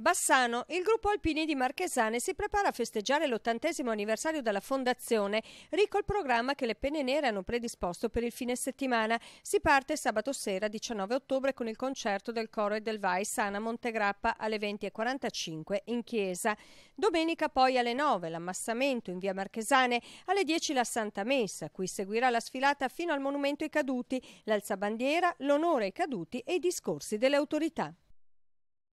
Bassano, il gruppo Alpini di Marchesane si prepara a festeggiare l'ottantesimo anniversario della fondazione, ricco il programma che le Penne Nere hanno predisposto per il fine settimana. Si parte sabato sera 19 ottobre con il concerto del coro e del Vai Sana Montegrappa alle 20.45 in chiesa. Domenica poi alle 9 l'ammassamento in via Marchesane, alle 10 la Santa Messa, qui seguirà la sfilata fino al Monumento ai Caduti, l'alzabandiera, l'onore ai caduti e i discorsi delle autorità.